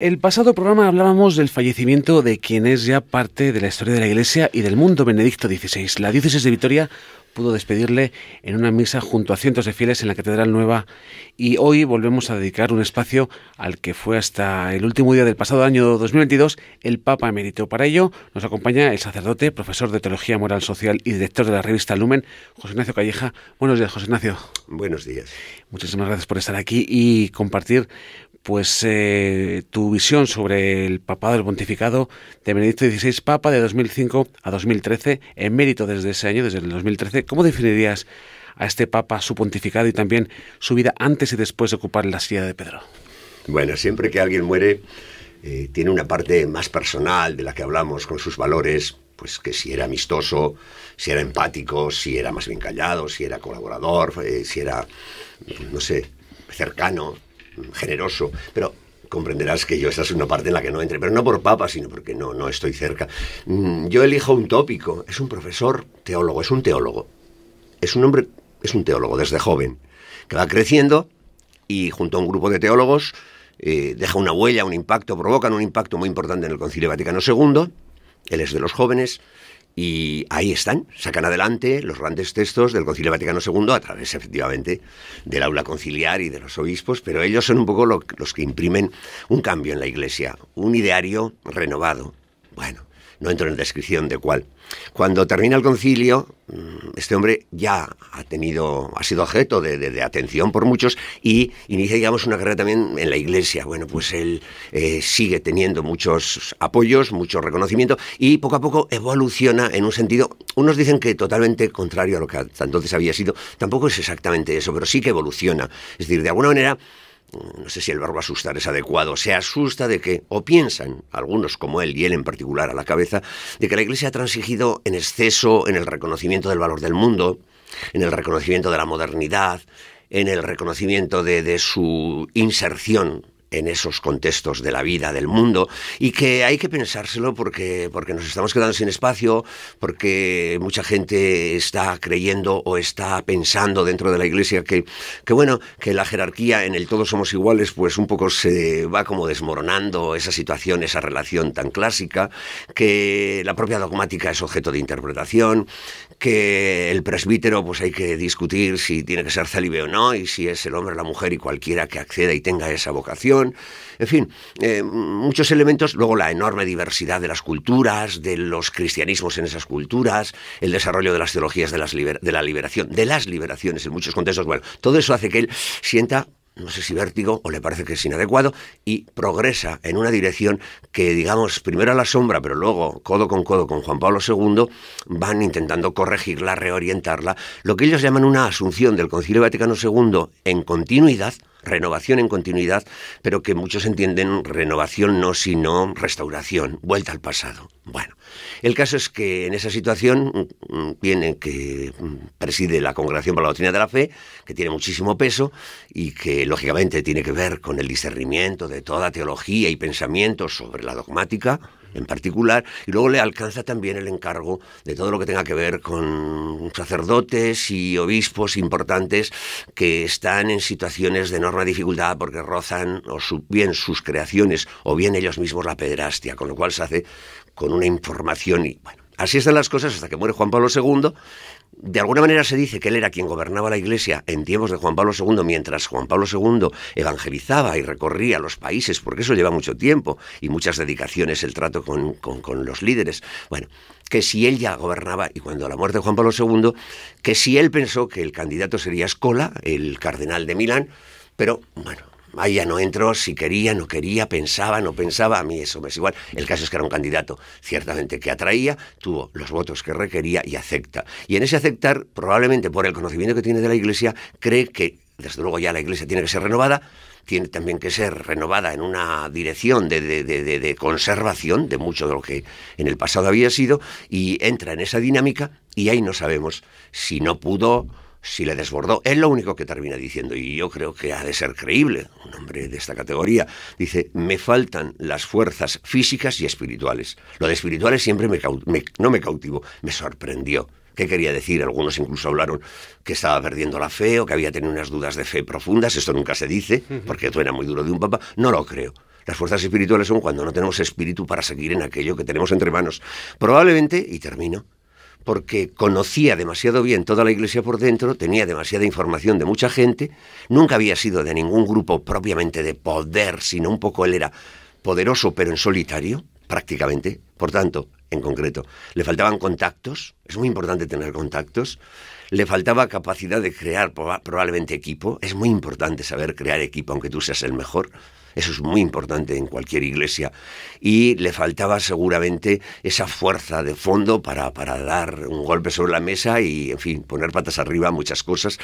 El pasado programa hablábamos del fallecimiento de quien es ya parte de la historia de la Iglesia y del mundo, Benedicto XVI. La diócesis de Vitoria pudo despedirle en una misa junto a cientos de fieles en la Catedral Nueva y hoy volvemos a dedicar un espacio al que fue hasta el último día del pasado año 2022 el Papa Emérito. Para ello nos acompaña el sacerdote, profesor de Teología Moral Social y director de la revista Lumen, José Ignacio Calleja. Buenos días, José Ignacio. Buenos días. Muchísimas gracias por estar aquí y compartir pues eh, tu visión sobre el papado del pontificado de Benedicto XVI, papa de 2005 a 2013, en mérito desde ese año, desde el 2013. ¿Cómo definirías a este papa, su pontificado y también su vida antes y después de ocupar la silla de Pedro? Bueno, siempre que alguien muere, eh, tiene una parte más personal de la que hablamos con sus valores, pues que si era amistoso, si era empático, si era más bien callado, si era colaborador, eh, si era, no sé, cercano generoso, pero comprenderás que yo esta es una parte en la que no entre, pero no por papa, sino porque no, no estoy cerca. Mm, yo elijo un tópico, es un profesor teólogo, es un teólogo. Es un hombre, es un teólogo desde joven, que va creciendo y junto a un grupo de teólogos eh, deja una huella, un impacto, provocan un impacto muy importante en el Concilio Vaticano II. Él es de los jóvenes y ahí están, sacan adelante los grandes textos del Concilio Vaticano II a través, efectivamente, del aula conciliar y de los obispos, pero ellos son un poco los que imprimen un cambio en la Iglesia, un ideario renovado. Bueno, no entro en la descripción de cuál. Cuando termina el concilio, mm, este hombre ya ha tenido, ha sido objeto de, atención por muchos y inicia, digamos, una carrera también en la iglesia. Bueno, pues él eh, sigue teniendo muchos apoyos, mucho reconocimiento y poco a poco evoluciona en un sentido, unos dicen que totalmente contrario a lo que hasta entonces había sido, tampoco es exactamente eso, pero sí que evoluciona. Es decir, de alguna manera no sé si el verbo asustar es adecuado, se asusta de que, o piensan, algunos como él y él en particular a la cabeza, de que la Iglesia ha transigido en exceso en el reconocimiento del valor del mundo, en el reconocimiento de la modernidad, en el reconocimiento de, de su inserción en esos contextos de la vida, del mundo, y que hay que pensárselo porque, porque nos estamos quedando sin espacio, porque mucha gente está creyendo o está pensando dentro de la iglesia que, que bueno, que la jerarquía en el todos somos iguales, pues un poco se va como desmoronando esa situación, esa relación tan clásica, que la propia dogmática es objeto de interpretación, que el presbítero, pues hay que discutir si tiene que ser célibe o no, y si es el hombre o la mujer y cualquiera que acceda y tenga esa vocación, en fin, eh, muchos elementos, luego la enorme diversidad de las culturas, de los cristianismos en esas culturas, el desarrollo de las teologías de, de la liberación, de las liberaciones en muchos contextos, bueno, todo eso hace que él sienta no sé si vértigo o le parece que es inadecuado, y progresa en una dirección que, digamos, primero a la sombra, pero luego codo con codo con Juan Pablo II, van intentando corregirla, reorientarla, lo que ellos llaman una asunción del Concilio Vaticano II en continuidad renovación en continuidad, pero que muchos entienden renovación no sino restauración, vuelta al pasado. Bueno, el caso es que en esa situación mm, mm, viene que mm, preside la Congregación para la Doctrina de la Fe, que tiene muchísimo peso y que lógicamente tiene que ver con el discernimiento de toda teología y pensamiento sobre la dogmática, en particular, y luego le alcanza también el encargo de todo lo que tenga que ver con sacerdotes y obispos importantes que están en situaciones de enorme dificultad porque rozan o bien sus creaciones o bien ellos mismos la pederastia, con lo cual se hace con una información y bueno. Así están las cosas hasta que muere Juan Pablo II, de alguna manera se dice que él era quien gobernaba la iglesia en tiempos de Juan Pablo II, mientras Juan Pablo II evangelizaba y recorría los países, porque eso lleva mucho tiempo y muchas dedicaciones, el trato con, los líderes. Bueno, que si él ya gobernaba, y cuando la muerte de Juan Pablo II, que si él pensó que el candidato sería Escola, el cardenal de Milán, pero bueno, Ahí ya no entró, si quería, no quería, pensaba, no pensaba, a mí eso me es igual. El caso es que era un candidato, ciertamente, que atraía, tuvo los votos que requería y acepta. Y en ese aceptar, probablemente por el conocimiento que tiene de la Iglesia, cree que, desde luego ya la Iglesia tiene que ser renovada, tiene también que ser renovada en una dirección de, de, de, de, conservación de mucho de lo que en el pasado había sido, y entra en esa dinámica y ahí no sabemos si no pudo si le desbordó. Es lo único que termina diciendo, y yo creo que ha de ser creíble, un hombre de esta categoría. Dice, me faltan las fuerzas físicas y espirituales. Lo de espirituales siempre me, no me cautivó, me sorprendió. ¿Qué quería decir? Algunos incluso hablaron que estaba perdiendo la fe o que había tenido unas dudas de fe profundas. Esto nunca se dice, porque suena muy duro de un papa. No lo creo. Las fuerzas espirituales son cuando no tenemos espíritu para seguir en aquello que tenemos entre manos. Probablemente, y termino, porque conocía demasiado bien toda la iglesia por dentro, tenía demasiada información de mucha gente, nunca había sido de ningún grupo propiamente de poder, sino un poco él era poderoso pero en solitario, prácticamente, por tanto, en concreto. Le faltaban contactos, es muy importante tener contactos, le faltaba capacidad de crear probablemente equipo, es muy importante saber crear equipo aunque tú seas el mejor eso es muy importante en cualquier iglesia. Y le faltaba seguramente esa fuerza de fondo para, dar un golpe sobre la mesa y, en fin, poner patas arriba muchas cosas.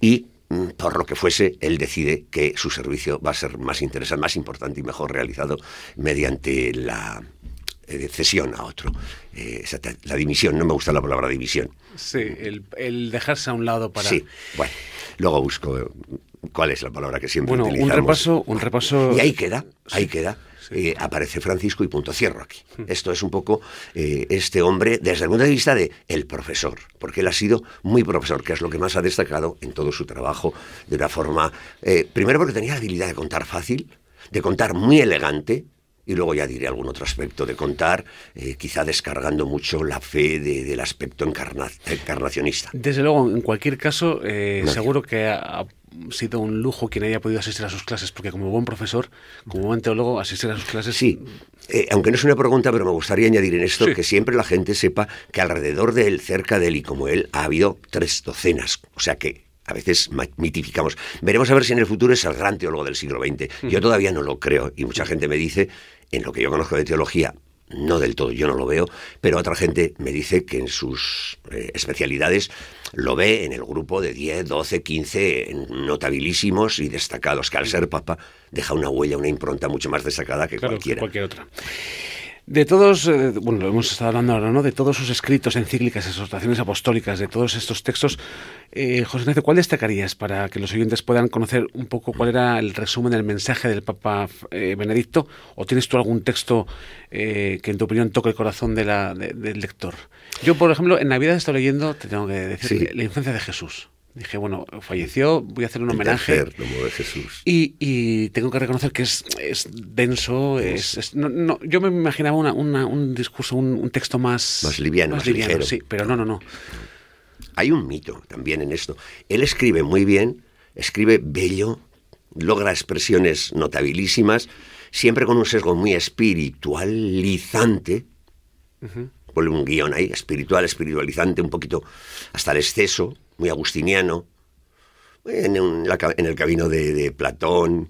Y mm, por lo que fuese, él decide que su servicio va a ser más interesante, más importante y mejor realizado mediante la eh, de cesión a otro. Eh, la dimisión, no me gusta la palabra división. Sí, el, dejarse a un lado para... Sí, bueno, luego busco eh, cuál es la palabra que siempre bueno, utilizamos. un repaso, un repaso... Y ahí queda, ahí queda. aparece Francisco y punto, cierro aquí. Hmm. Esto es un poco este hombre desde el punto de vista de el profesor, porque él ha sido muy profesor, que es lo que más ha destacado en todo su trabajo, de una forma, primero porque tenía la habilidad de contar fácil, de contar muy elegante, y luego ya diré algún otro aspecto de contar, eh, quizá descargando mucho la fe del aspecto encarnacionista. Desde luego, en cualquier caso, eh, seguro que ha sido un lujo quien haya podido asistir a sus clases, porque como buen profesor, como buen teólogo, asistir a sus clases... Sí, eh, aunque no es una pregunta, pero me gustaría añadir en esto que siempre la gente sepa que alrededor de él, cerca de él y como él, ha habido tres docenas, o sea que a veces mitificamos. Veremos a ver si en el futuro es el gran teólogo del siglo XX. Mm. Yo todavía no lo creo y mucha gente me dice en lo que yo conozco de teología, no del todo, yo no lo veo, pero otra gente me dice que en sus eh, especialidades lo ve en el grupo de 10, 12, 15 notabilísimos y destacados, que al ser papa deja una huella, una impronta mucho más destacada que, cualquiera. que cualquier otra. De todos, eh, bueno, lo hemos estado hablando ahora, ¿no? De todos sus escritos, encíclicas, exhortaciones apostólicas, de todos estos textos, eh, José Ignacio, ¿cuál destacarías para que los oyentes puedan conocer un poco cuál era el resumen del mensaje del Papa eh, Benedicto? ¿O tienes tú algún texto que, en tu opinión, toque el corazón del lector? Yo, por ejemplo, en Navidad estoy leyendo, te tengo que decir, La infancia de Jesús dije, bueno, falleció, voy a hacer un homenaje. Y, tengo que reconocer que es, denso, es, no, yo me imaginaba una, un discurso, un, texto más... Más liviano, más, ligero. sí, pero no, no, no. Hay un mito también en esto. Él escribe muy bien, escribe bello, logra expresiones notabilísimas, siempre con un sesgo muy espiritualizante ponle un guión ahí, espiritual, espiritualizante, un poquito hasta el exceso, muy agustiniano, en, el camino de, Platón,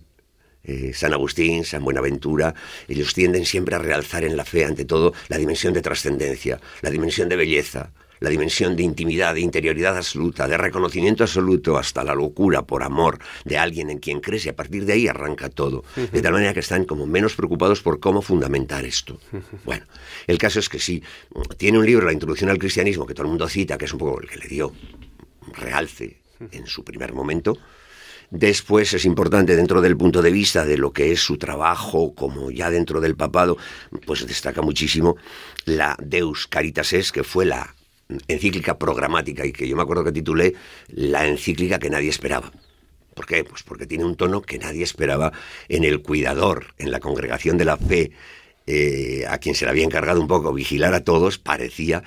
eh, San Agustín, San Buenaventura, ellos tienden siempre a realzar en la fe, ante todo, la dimensión de trascendencia, la dimensión de belleza, la dimensión de intimidad, de interioridad absoluta, de reconocimiento absoluto hasta la locura por amor de alguien en quien crees y a partir de ahí arranca todo. De tal manera que están como menos preocupados por cómo fundamentar esto. Bueno, el caso es que sí, tiene un libro, La Introducción al Cristianismo, que todo el mundo cita, que es un poco el que le dio realce en su primer momento, Después es importante dentro del punto de vista de lo que es su trabajo, como ya dentro del papado, pues destaca muchísimo la Deus Caritas Es, que fue la encíclica programática y que yo me acuerdo que titulé La encíclica que nadie esperaba. ¿Por qué? Pues porque tiene un tono que nadie esperaba en el cuidador, en la congregación de la fe, eh, a quien se le había encargado un poco vigilar a todos, parecía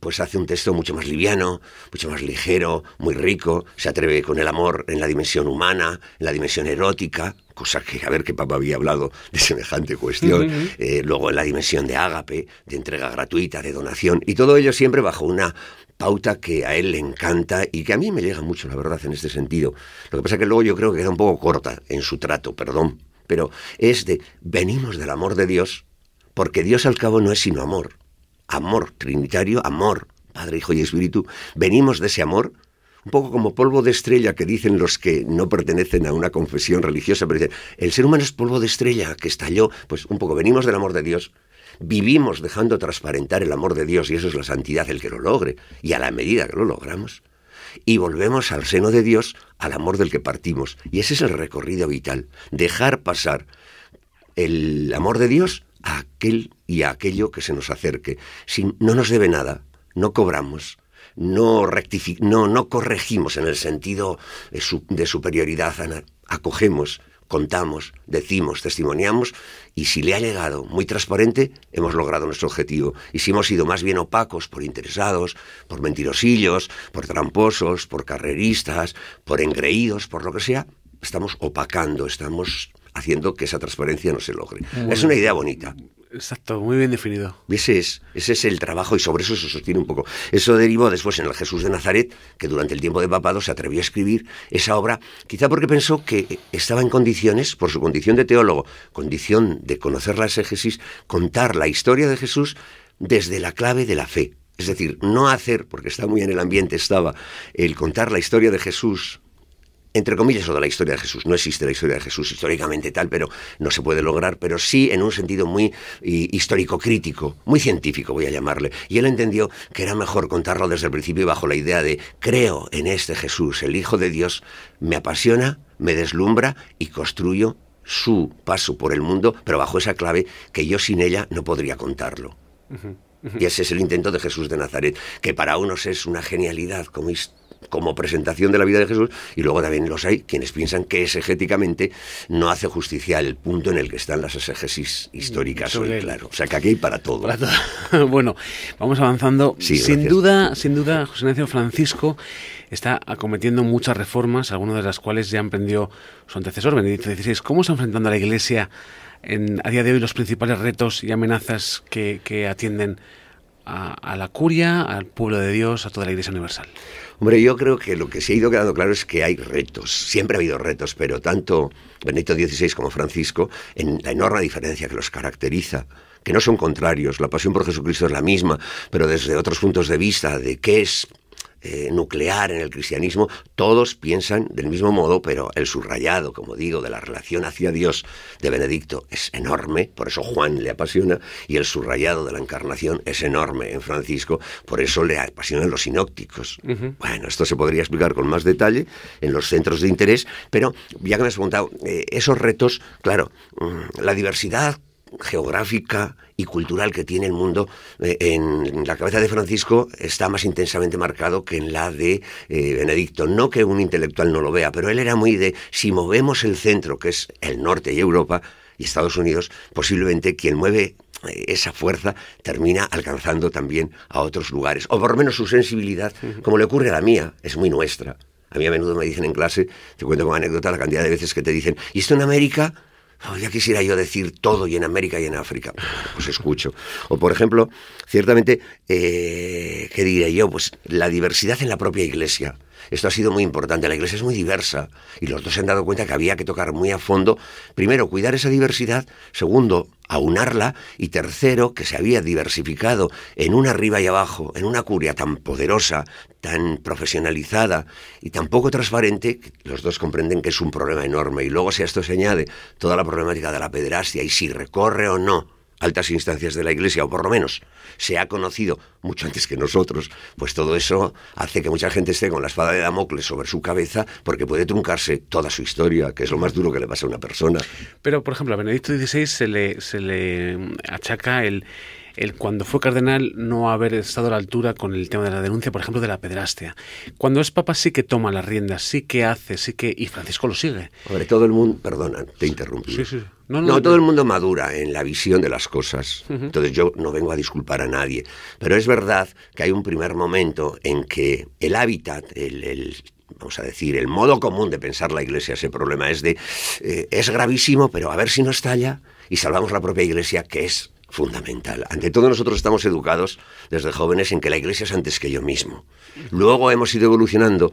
pues hace un texto mucho más liviano, mucho más ligero, muy rico, se atreve con el amor en la dimensión humana, en la dimensión erótica, cosa que a ver que papá había hablado de semejante cuestión, eh, luego en la dimensión de ágape, de entrega gratuita, de donación, y todo ello siempre bajo una pauta que a él le encanta y que a mí me llega mucho, la verdad, en este sentido. Lo que pasa es que luego yo creo que queda un poco corta en su trato, perdón, pero es de venimos del amor de Dios, porque Dios al cabo no es sino amor amor trinitario, amor, Padre, Hijo y Espíritu, venimos de ese amor, un poco como polvo de estrella que dicen los que no pertenecen a una confesión religiosa, pero dicen, el ser humano es polvo de estrella que estalló, pues un poco venimos del amor de Dios, vivimos dejando transparentar el amor de Dios y eso es la santidad el que lo logre, y a la medida que lo logramos, y volvemos al seno de Dios, al amor del que partimos, y ese es el recorrido vital, dejar pasar el amor de Dios a aquel y a aquello que se nos acerque. Si no nos debe nada, no cobramos, no, no, no corregimos en el sentido eh, de superioridad, acogemos, contamos, decimos, testimoniamos y si le ha llegado muy transparente, hemos logrado nuestro objetivo. Y si hemos sido más bien opacos por interesados, por mentirosillos, por tramposos, por carreristas, por engreídos, por lo que sea, estamos opacando, estamos haciendo que esa transparencia no se logre. es una idea bonita. Exacto, muy bien definido. Ese es, ese es el trabajo y sobre eso se sostiene un poco. Eso derivó después en el Jesús de Nazaret, que durante el tiempo de papado se atrevió a escribir esa obra, quizá porque pensó que estaba en condiciones, por su condición de teólogo, condición de conocer la exégesis, contar la historia de Jesús desde la clave de la fe, es decir, no hacer, porque está muy en el ambiente, estaba el contar la historia de Jesús entre comillas, lo de la historia de Jesús. No existe la historia de Jesús históricamente tal, pero no se puede lograr, pero sí en un sentido muy histórico-crítico, muy científico, voy a llamarle. Y él entendió que era mejor contarlo desde el principio bajo la idea de creo en este Jesús, el Hijo de Dios, me apasiona, me deslumbra y construyo su paso por el mundo, pero bajo esa clave que yo sin ella no podría contarlo. Y ese es el intento de Jesús de Nazaret, que para unos es una genialidad como como presentación de la vida de Jesús, y luego también los hay quienes piensan que exegéticamente no hace justicia el punto en el que están las exegesis históricas, hoy, claro. O sea, que aquí hay para todo. bueno, vamos avanzando. sin duda, sin duda, José Ignacio Francisco está acometiendo muchas reformas, algunas de las cuales ya emprendió su antecesor, Benedicto XVI. ¿Cómo está enfrentando a la Iglesia en, a día de hoy los principales retos y amenazas que atienden a, la curia, al pueblo de Dios, a toda la Iglesia Universal? Hombre, yo creo que lo que se ha ido quedando claro es que hay retos, siempre ha habido retos, pero tanto Benito XVI como Francisco, en la enorme diferencia que los caracteriza, que no son contrarios, la pasión por Jesucristo es la misma, pero desde otros puntos de vista, de qué es eh, nuclear en el cristianismo, todos piensan del mismo modo, pero el subrayado, como digo, de la relación hacia Dios de Benedicto es enorme, por eso Juan le apasiona, y el subrayado de la encarnación es enorme en Francisco, por eso le apasionan los sinópticos. Bueno, esto se podría explicar con más detalle en los centros de interés, pero ya que me has preguntado, eh, esos retos, claro, mm, la diversidad geográfica y cultural que tiene el mundo, eh, en la cabeza de Francisco está más intensamente marcado que en la de eh, Benedicto. No que un intelectual no lo vea, pero él era muy de, si movemos el centro, que es el norte y Europa, y Estados Unidos, posiblemente quien mueve eh, esa fuerza termina alcanzando también a otros lugares, o por lo menos su sensibilidad, como le ocurre a la mía, es muy nuestra. A mí a menudo me dicen en clase, te cuento como anécdota la cantidad de veces que te dicen, ¿y esto en América? ya quisiera yo decir todo y en América y en África. Pues escucho. O por ejemplo, ciertamente, eh, ¿qué diría yo? Pues la diversidad en la propia iglesia. Esto ha sido muy importante. La iglesia es muy diversa y los dos se han dado cuenta que había que tocar muy a fondo, primero, cuidar esa diversidad, segundo, aunarla y tercero, que se había diversificado en un arriba y abajo, en una curia tan poderosa, tan profesionalizada y tan poco transparente, los dos comprenden que es un problema enorme. Y luego si a esto se añade toda la problemática de la pederastia y si recorre o no altas instancias de la Iglesia, o por lo menos se ha conocido mucho antes que nosotros, pues todo eso hace que mucha gente esté con la espada de Damocles sobre su cabeza porque puede truncarse toda su historia, que es lo más duro que le pasa a una persona. Pero, por ejemplo, a Benedicto XVI se le, se le achaca el el cuando fue cardenal no haber estado a la altura con el tema de la denuncia, por ejemplo, de la pedrastia. Cuando es papa sí que toma las riendas, sí que hace, sí que... Y Francisco lo sigue. Hombre, todo el mundo... Perdona, te interrumpí. Sí, sí. No, todo el mundo madura en la visión de las cosas. Entonces yo no vengo a disculpar a nadie. Pero es verdad que hay un primer momento en que el hábitat, el, vamos a decir, el modo común de pensar la iglesia ese problema es de, eh, es gravísimo, pero a ver si no estalla y salvamos la propia iglesia, que es fundamental. Ante todo nosotros estamos educados desde jóvenes en que la iglesia es antes que yo mismo. Luego hemos ido evolucionando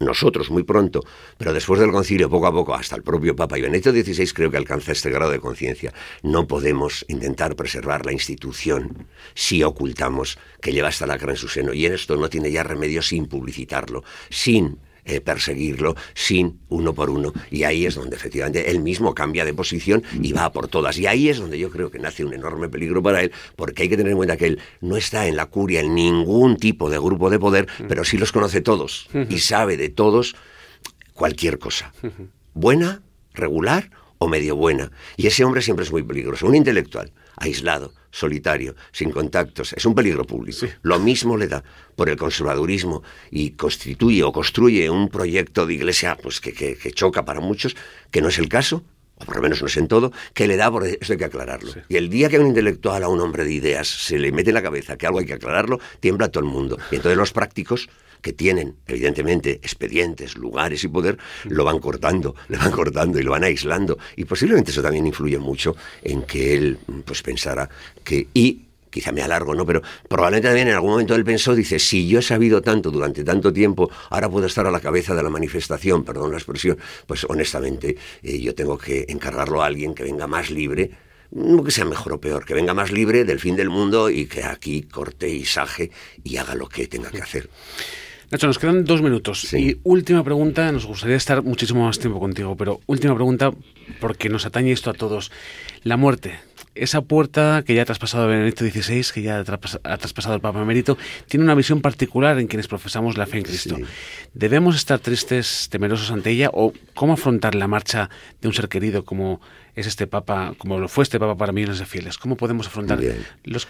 nosotros muy pronto, pero después del concilio, poco a poco, hasta el propio Papa y Benedicto XVI creo que alcanza este grado de conciencia. No podemos intentar preservar la institución si ocultamos que lleva hasta lacra en su seno. Y en esto no tiene ya remedio sin publicitarlo, sin eh, perseguirlo sin uno por uno. Y ahí es donde efectivamente él mismo cambia de posición y va por todas. Y ahí es donde yo creo que nace un enorme peligro para él, porque hay que tener en cuenta que él no está en la curia en ningún tipo de grupo de poder, pero sí los conoce todos y sabe de todos cualquier cosa. Buena, regular o medio buena. Y ese hombre siempre es muy peligroso, un intelectual, aislado, solitario, sin contactos, es un peligro público. Lo mismo le da por el conservadurismo y constituye o construye un proyecto de iglesia pues, que choca para muchos, que no es el caso, o por lo menos no es en todo, que le da por eso hay que aclararlo. Y el día que a un intelectual, a un hombre de ideas, se le mete en la cabeza que algo hay que aclararlo, tiembla todo el mundo. Y entonces los prácticos que tienen, evidentemente, expedientes, lugares y poder, mm. lo van cortando, le van cortando y lo van aislando. Y posiblemente eso también influye mucho en que él pues pensara que quizá me alargo, ¿no? Pero probablemente también en algún momento él pensó, dice, si yo he sabido tanto durante tanto tiempo, ahora puedo estar a la cabeza de la manifestación, perdón la expresión, pues honestamente eh, yo tengo que encargarlo a alguien que venga más libre, no que sea mejor o peor, que venga más libre del fin del mundo y que aquí corte y saje y haga lo que tenga que hacer. Nacho, nos quedan dos minutos. Y última pregunta, nos gustaría estar muchísimo más tiempo contigo, pero última pregunta, porque nos atañe esto a todos. La muerte, esa puerta que ya ha traspasado Benedicto XVI, que ya ha traspasado el Papa Emérito, tiene una visión particular en quienes profesamos la fe en Cristo. ¿Debemos estar tristes, temerosos ante ella o cómo afrontar la marcha de un ser querido como es este Papa, como lo fue este Papa para millones de fieles? ¿Cómo podemos afrontar? Los,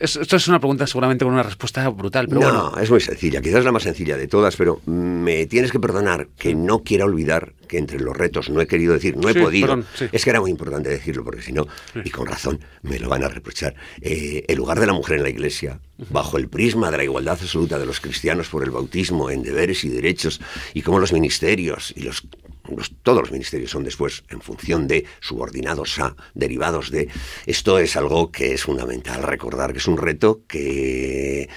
esto es una pregunta seguramente con una respuesta brutal, pero no, es muy sencilla, quizás la más sencilla de todas, pero me tienes que perdonar que no quiera olvidar que entre los retos no he querido decir, no he podido, es que era muy importante decirlo, porque si no, y con razón, me lo van a reprochar, eh, el lugar de la mujer en la Iglesia, bajo el prisma de la igualdad absoluta de los cristianos por el bautismo en deberes y derechos, y cómo los ministerios y los todos los ministerios son después en función de subordinados a, derivados de. Esto es algo que es fundamental recordar, que es un reto que,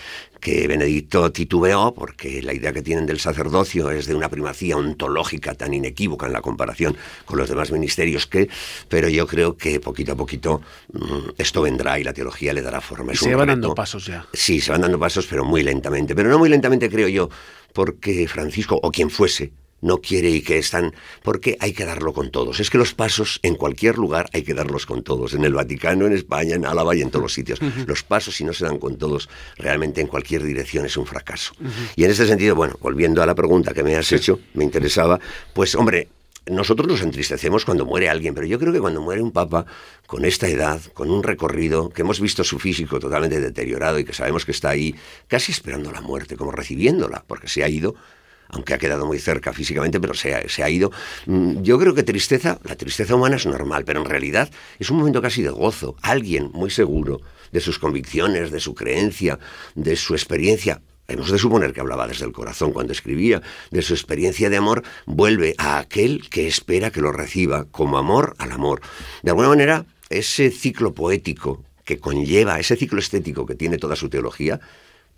que Benedicto titubeó, porque la idea que tienen del sacerdocio es de una primacía ontológica tan inequívoca en la comparación con los demás ministerios que, pero yo creo que poquito a poquito mm, esto vendrá y la teología le dará forma. se van dando pasos ya. Sí, se van dando pasos, pero muy lentamente. Pero no muy lentamente, creo yo, porque Francisco, o quien fuese, no quiere y que están, porque hay que darlo con todos. Es que los pasos en cualquier lugar hay que darlos con todos, en el Vaticano, en España, en Álava y en todos los sitios. Los pasos, si no se dan con todos, realmente en cualquier dirección es un fracaso. Y en este sentido, bueno, volviendo a la pregunta que me has hecho, me interesaba, pues hombre, nosotros nos entristecemos cuando muere alguien, pero yo creo que cuando muere un papa con esta edad, con un recorrido, que hemos visto su físico totalmente deteriorado y que sabemos que está ahí, casi esperando la muerte, como recibiéndola, porque se ha ido aunque ha quedado muy cerca físicamente, pero se ha, ido. Mm, yo creo que tristeza, la tristeza humana es normal, pero en realidad es un momento casi de gozo. Alguien muy seguro de sus convicciones, de su creencia, de su experiencia, hemos de suponer que hablaba desde el corazón cuando escribía, de su experiencia de amor, vuelve a aquel que espera que lo reciba como amor al amor. De alguna manera, ese ciclo poético que conlleva, ese ciclo estético que tiene toda su teología,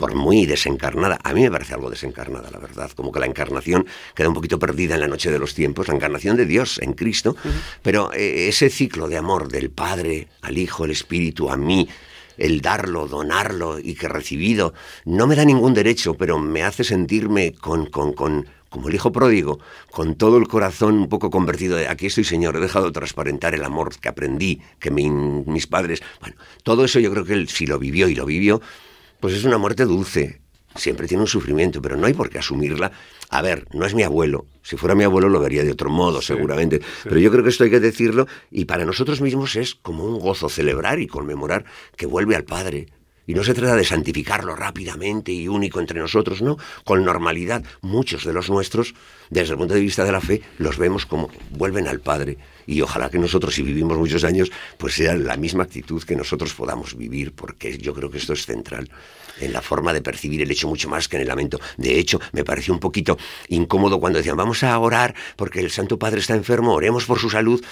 por muy desencarnada, a mí me parece algo desencarnada, la verdad, como que la encarnación queda un poquito perdida en la noche de los tiempos, la encarnación de Dios en Cristo, pero eh, ese ciclo de amor del Padre al Hijo, el Espíritu, a mí, el darlo, donarlo y que recibido, no me da ningún derecho, pero me hace sentirme con, con, como el hijo pródigo, con todo el corazón un poco convertido aquí estoy, Señor, he dejado transparentar el amor que aprendí, que mis padres. Bueno, todo eso yo creo que él, si lo vivió y lo vivió, pues es una muerte dulce. Siempre tiene un sufrimiento, pero no hay por qué asumirla. A ver, no es mi abuelo. Si fuera mi abuelo lo vería de otro modo, seguramente. Pero yo creo que esto hay que decirlo y para nosotros mismos es como un gozo celebrar y conmemorar que vuelve al Padre, y no se trata de santificarlo rápidamente y único entre nosotros, no. Con normalidad, muchos de los nuestros, desde el punto de vista de la fe, los vemos como vuelven al Padre. Y ojalá que nosotros, si vivimos muchos años, pues sea la misma actitud que nosotros podamos vivir, porque yo creo que esto es central en la forma de percibir el hecho mucho más que en el lamento. De hecho, me pareció un poquito incómodo cuando decían, vamos a orar porque el Santo Padre está enfermo, oremos por su salud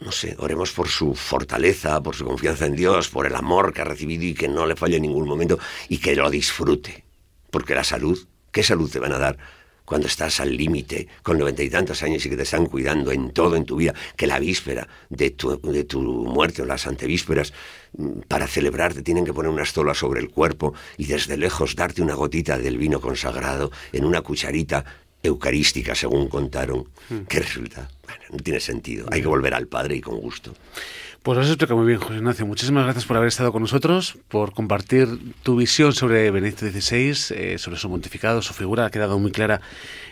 no sé, oremos por su fortaleza, por su confianza en Dios, por el amor que ha recibido y que no le falle en ningún momento y que lo disfrute. Porque la salud, ¿qué salud te van a dar cuando estás al límite con noventa y tantos años y que te están cuidando en todo en tu vida, que la víspera de tu, muerte o las antevísperas, mm, para celebrarte tienen que poner unas tolas sobre el cuerpo y desde lejos darte una gotita del vino consagrado en una cucharita eucarística, según contaron, hmm. que resulta, bueno, no tiene sentido, hay que hmm. volver al Padre y con gusto. Pues lo has explicado muy bien, José Ignacio. Muchísimas gracias por haber estado con nosotros, por compartir tu visión sobre Benedicto XVI, eh, sobre su pontificado, su figura. Ha quedado muy clara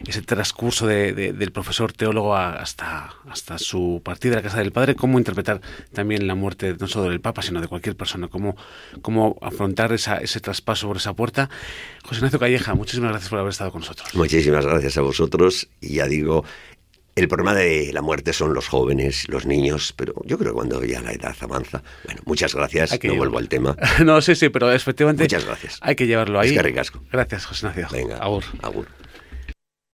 ese transcurso del profesor teólogo hasta, hasta su partida a la Casa del Padre, cómo interpretar también la muerte no solo del Papa, sino de cualquier persona, cómo, cómo afrontar ese traspaso por esa puerta. José Ignacio Calleja, muchísimas gracias por haber estado con nosotros. Muchísimas gracias a vosotros y ya digo, el problema de la muerte son los jóvenes, los niños, pero yo creo que cuando ya la edad avanza. Bueno, muchas gracias. No vuelvo al tema. no, sí, sí, pero efectivamente. Muchas gracias. Hay que llevarlo ahí. Es que Gracias, José Ignacio. Venga. Agur. Agur.